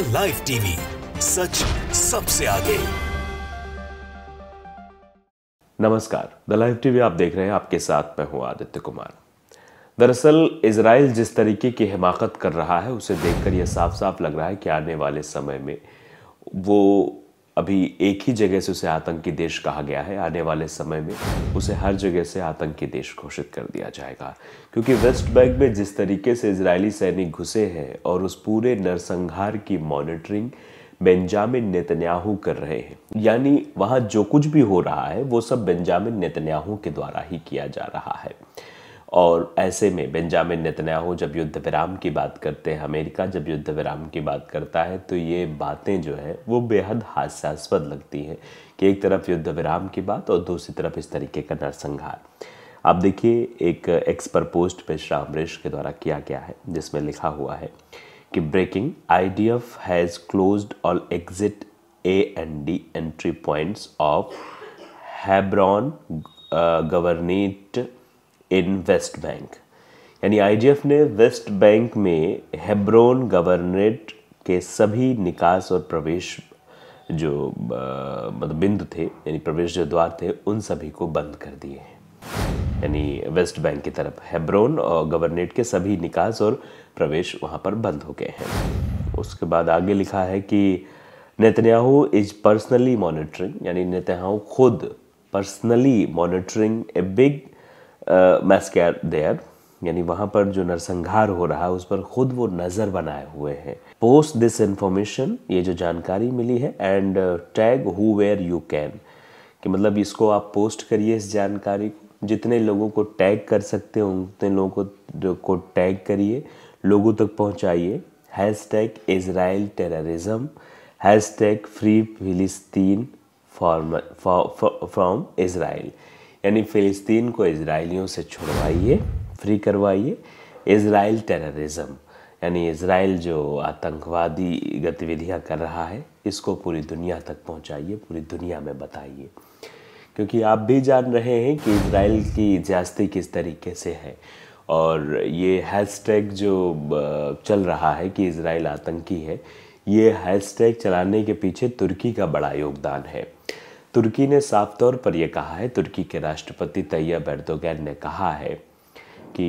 the live TV सच सबसे आगे नमस्कार द लाइव टीवी आप देख रहे हैं आपके साथ मैं हूं आदित्य कुमार दरअसल इसराइल जिस तरीके की हिमाकत कर रहा है उसे देखकर यह साफ साफ लग रहा है कि आने वाले समय में वो अभी एक ही जगह से उसे आतंकी देश कहा गया है आने वाले समय में उसे हर जगह से आतंकी देश घोषित कर दिया जाएगा क्योंकि वेस्ट बैंक में जिस तरीके से इजरायली सैनिक घुसे हैं और उस पूरे नरसंहार की मॉनिटरिंग बेंजामिन नेतन्याहू कर रहे हैं यानी वहाँ जो कुछ भी हो रहा है वो सब बेंजामिन नेतन्याहू के द्वारा ही किया जा रहा है और ऐसे में बेंजामिन नेतन्याहू जब युद्ध विराम की बात करते हैं अमेरिका जब युद्ध विराम की बात करता है तो ये बातें जो है वो बेहद हास्यास्पद लगती हैं कि एक तरफ युद्ध विराम की बात और दूसरी तरफ इस तरीके का नरसंहार आप देखिए एक एक्सपर पोस्ट पे श्री अमरीश के द्वारा किया गया है जिसमें लिखा हुआ है कि breaking I D F has close all exit a and the entry points of Hebron governorate in West Bank यानी आईजीएफ ने वेस्ट बैंक में हेब्रोन गवर्नेट के सभी निकास और प्रवेश जो मतलब बिंदु थे यानी प्रवेश जो द्वार थे उन सभी को बंद कर दिए हैं यानी वेस्ट बैंक की तरफ हेब्रोन और गवर्नेट के सभी निकास और प्रवेश वहाँ पर बंद हो गए हैं उसके बाद आगे लिखा है कि नेतन्याहू इज पर्सनली मॉनिटरिंग यानी नेतन्याहू खुद personally monitoring a big massacre there यानी वहाँ पर जो नरसंहार हो रहा है उस पर खुद वो नज़र बनाए हुए हैं पोस्ट दिस इन्फॉर्मेशन ये जो जानकारी मिली है and tag who where you can कि मतलब इसको आप पोस्ट करिए इस जानकारी को जितने लोगों को टैग कर सकते हो उतने लोगों को को टैग करिए लोगों तक पहुँचाइए hashtag Israel terrorism hashtag free Palestine from Israel यानी फ़िलिस्तीन को इसराइलियों से छुड़वाइए फ्री करवाइए इसराइल टेररिज्म यानी इसराइल जो आतंकवादी गतिविधियां कर रहा है इसको पूरी दुनिया तक पहुंचाइए पूरी दुनिया में बताइए क्योंकि आप भी जान रहे हैं कि इसराइल की ज्यास्ती किस तरीके से है और ये हैशटैग जो चल रहा है कि इसराइल आतंकी है ये हैशटैग चलाने के पीछे तुर्की का बड़ा योगदान है तुर्की ने साफ तौर पर यह कहा है तुर्की के राष्ट्रपति तैयब एर्दोगैन ने कहा है कि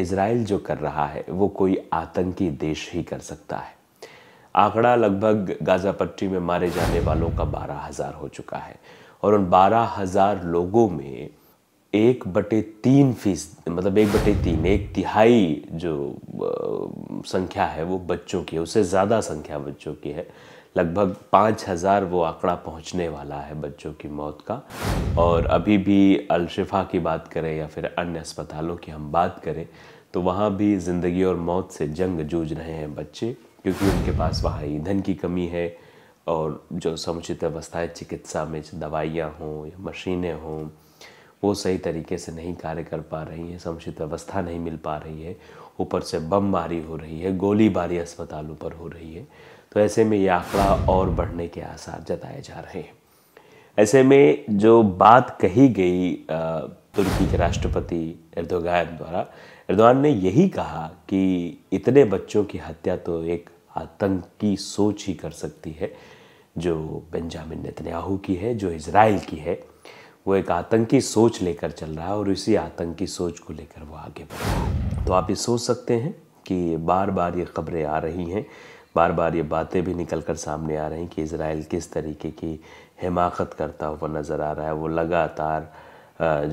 इसराइल जो कर रहा है वो कोई आतंकी देश ही कर सकता है आंकड़ा लगभग गाज़ा पट्टी में मारे जाने वालों का बारह हज़ार हो चुका है और उन बारह हज़ार लोगों में एक बटे तीन फीस मतलब एक बटे तीन एक तिहाई जो संख्या है वो बच्चों की है उससे ज़्यादा संख्या बच्चों की है लगभग पाँच हज़ार वो आंकड़ा पहुंचने वाला है बच्चों की मौत का और अभी भी अलशिफा की बात करें या फिर अन्य अस्पतालों की हम बात करें तो वहाँ भी ज़िंदगी और मौत से जंग जूझ रहे हैं बच्चे क्योंकि उनके पास वहाँ ईंधन की कमी है और जो समुचित अवस्थाएँ चिकित्सा में दवाइयाँ हों या मशीनें हों वो सही तरीके से नहीं कार्य कर पा रही हैं समुचित अवस्था नहीं मिल पा रही है ऊपर से बमबारी हो रही है गोलीबारी अस्पतालों पर हो रही है तो ऐसे में ये आंकड़ा और बढ़ने के आसार जताए जा रहे हैं ऐसे में जो बात कही गई तुर्की के राष्ट्रपति एर्दोगान द्वारा एर्दोगान ने यही कहा कि इतने बच्चों की हत्या तो एक आतंकी सोच ही कर सकती है जो बेंजामिन नेतन्याहू की है जो इसराइल की है वो एक आतंकी सोच लेकर चल रहा है और इसी आतंकी सोच को लेकर वो आगे बढ़ रहा है तो आप ये सोच सकते हैं कि बार बार ये खबरें आ रही हैं बार बार ये बातें भी निकल कर सामने आ रही हैं कि इसराइल किस तरीके की हिमाकत करता हुआ नज़र आ रहा है वो लगातार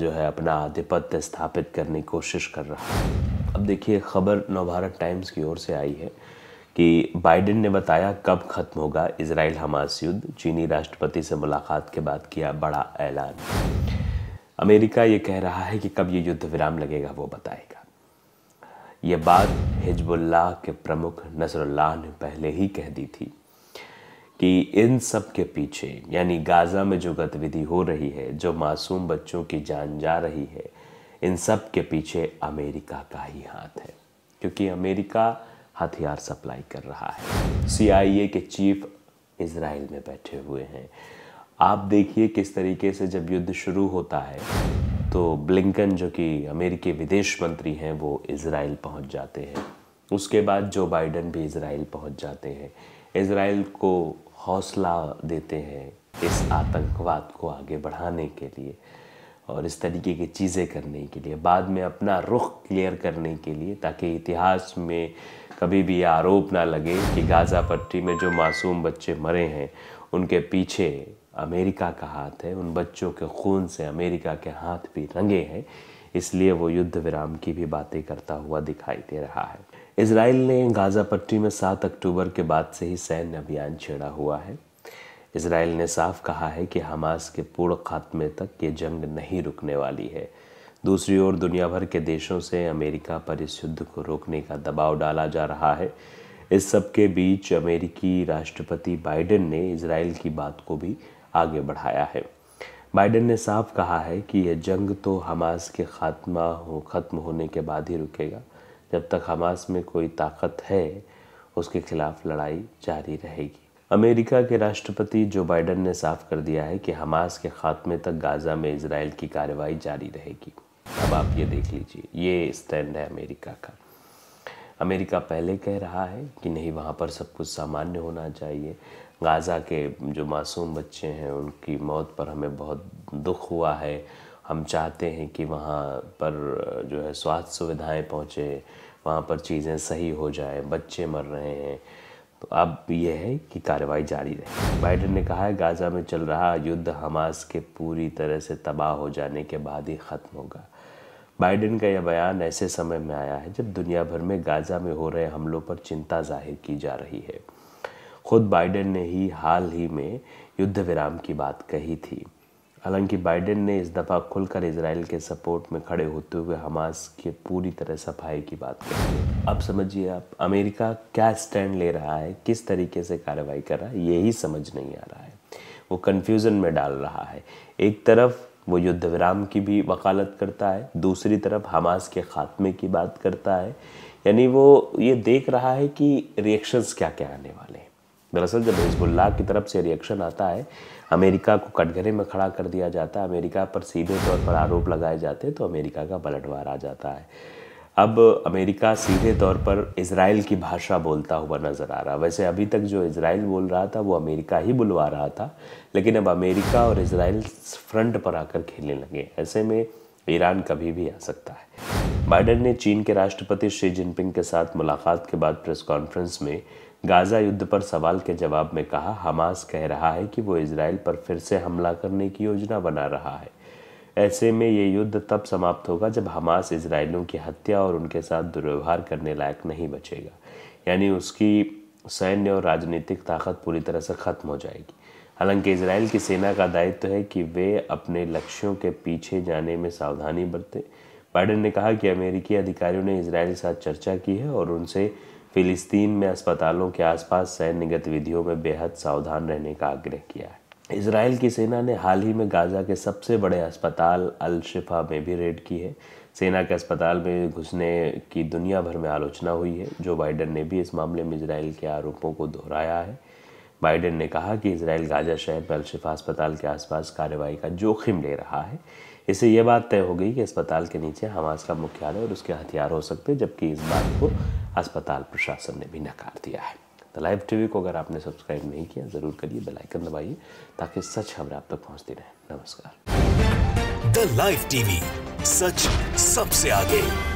जो है अपना आधिपत्य स्थापित करने की कोशिश कर रहा है अब देखिए खबर नवभारत टाइम्स की ओर से आई है कि बाइडेन ने बताया कब ख़त्म होगा इसराइल हमास युद्ध चीनी राष्ट्रपति से मुलाकात के बाद किया बड़ा ऐलान अमेरिका ये कह रहा है कि कब ये युद्ध विराम लगेगा वो बताएगा ये बात हिजबुल्लाह के प्रमुख नसरुल्लाह ने पहले ही कह दी थी कि इन सब के पीछे यानी गाज़ा में जो गतिविधि हो रही है जो मासूम बच्चों की जान जा रही है इन सब के पीछे अमेरिका का ही हाथ है क्योंकि अमेरिका हथियार सप्लाई कर रहा है सीआईए के चीफ इसराइल में बैठे हुए हैं आप देखिए किस तरीके से जब युद्ध शुरू होता है तो ब्लिंकन जो कि अमेरिकी विदेश मंत्री हैं वो इसराइल पहुंच जाते हैं उसके बाद जो बाइडन भी इसराइल पहुंच जाते हैं इसराइल को हौसला देते हैं इस आतंकवाद को आगे बढ़ाने के लिए और इस तरीके की चीज़ें करने के लिए बाद में अपना रुख क्लियर करने के लिए ताकि इतिहास में कभी भी आरोप ना लगे कि गाज़ा पट्टी में जो मासूम बच्चे मरे हैं उनके पीछे अमेरिका का हाथ है उन बच्चों के खून से अमेरिका के हाथ भी रंगे हैं इसलिए वो युद्ध विराम की भी बातें करता हुआ दिखाई दे रहा है इसराइल ने गाज़ा पट्टी में सात अक्टूबर के बाद से ही सैन्य अभियान छेड़ा हुआ है इसराइल ने साफ कहा है कि हमास के पूर्ण खात्मे तक ये जंग नहीं रुकने वाली है दूसरी ओर दुनिया भर के देशों से अमेरिका पर इस युद्ध को रोकने का दबाव डाला जा रहा है इस सब के बीच अमेरिकी राष्ट्रपति बाइडेन ने इसराइल की बात को भी आगे बढ़ाया है बाइडेन ने साफ कहा है कि यह जंग तो हमास के खात्मा हो खत्म होने के बाद ही रुकेगा जब तक हमास में कोई ताकत है उसके खिलाफ लड़ाई जारी रहेगी अमेरिका के राष्ट्रपति जो बाइडेन ने साफ कर दिया है कि हमास के खात्मे तक गाज़ा में इसराइल की कार्रवाई जारी रहेगी अब आप ये देख लीजिए ये स्टैंड है अमेरिका का अमेरिका पहले कह रहा है कि नहीं वहाँ पर सब कुछ सामान्य होना चाहिए गाज़ा के जो मासूम बच्चे हैं उनकी मौत पर हमें बहुत दुख हुआ है हम चाहते हैं कि वहाँ पर जो है स्वास्थ्य सुविधाएं पहुँचे वहाँ पर चीज़ें सही हो जाए बच्चे मर रहे हैं तो अब यह है कि कार्रवाई जारी रहे बाइडन ने कहा है गाज़ा में चल रहा युद्ध हमास के पूरी तरह से तबाह हो जाने के बाद ही ख़त्म होगा बाइडन का यह बयान ऐसे समय में आया है जब दुनिया भर में गाज़ा में हो रहे हमलों पर चिंता जाहिर की जा रही है खुद बाइडेन ने ही हाल ही में युद्ध विराम की बात कही थी हालांकि बाइडेन ने इस दफ़ा खुलकर इसराइल के सपोर्ट में खड़े होते हुए हमास के पूरी तरह सफाई की बात कही अब समझिए आप अमेरिका क्या स्टैंड ले रहा है किस तरीके से कार्रवाई कर रहा है यही समझ नहीं आ रहा है वो कन्फ्यूज़न में डाल रहा है एक तरफ वो युद्ध विराम की भी वकालत करता है दूसरी तरफ हमास के खात्मे की बात करता है यानी वो ये देख रहा है कि रिएक्शंस क्या क्या आने वाले हैं दरअसल जब हिजबुल्ला की तरफ से रिएक्शन आता है अमेरिका को कटघरे में खड़ा कर दिया जाता है अमेरिका पर सीधे तौर पर आरोप लगाए जाते हैं तो अमेरिका का पलटवार आ जाता है अब अमेरिका सीधे तौर पर इसराइल की भाषा बोलता हुआ नज़र आ रहा वैसे अभी तक जो इसराइल बोल रहा था वो अमेरिका ही बुलवा रहा था लेकिन अब अमेरिका और इसराइल फ्रंट पर आकर खेलने लगे ऐसे में ईरान कभी भी आ सकता है बाइडन ने चीन के राष्ट्रपति शी जिनपिंग के साथ मुलाकात के बाद प्रेस कॉन्फ्रेंस में गाज़ा युद्ध पर सवाल के जवाब में कहा हमास कह रहा है कि वो इसराइल पर फिर से हमला करने की योजना बना रहा है ऐसे में ये युद्ध तब समाप्त होगा जब हमास इसराइलों की हत्या और उनके साथ दुर्व्यवहार करने लायक नहीं बचेगा यानी उसकी सैन्य और राजनीतिक ताकत पूरी तरह से ख़त्म हो जाएगी हालांकि इसराइल की सेना का दायित्व है कि वे अपने लक्ष्यों के पीछे जाने में सावधानी बरतें बाइडेन ने कहा कि अमेरिकी अधिकारियों ने इसराइल के साथ चर्चा की है और उनसे फिलिस्तीन में अस्पतालों के आसपास सैन्य गतिविधियों में बेहद सावधान रहने का आग्रह किया है इसराइल की सेना ने हाल ही में गाजा के सबसे बड़े अस्पताल अल शिफा में भी रेड की है सेना के अस्पताल में घुसने की दुनिया भर में आलोचना हुई है जो बाइडन ने भी इस मामले में इसराइल के आरोपों को दोहराया है बाइडन ने कहा कि इसराइल गाजा शहर में अल शिफा अस्पताल के आसपास कार्रवाई का जोखिम ले रहा है इससे ये बात तय हो गई कि अस्पताल के नीचे हमास का मुख्यालय और उसके हथियार हो सकते जबकि इस बात को अस्पताल प्रशासन ने भी नकार दिया है तो लाइव टीवी को अगर आपने सब्सक्राइब नहीं किया ज़रूर करिए बेल आइकन दबाइए ताकि सच खबर आप तक तो पहुंचती रहे नमस्कार द लाइव टीवी सच सबसे आगे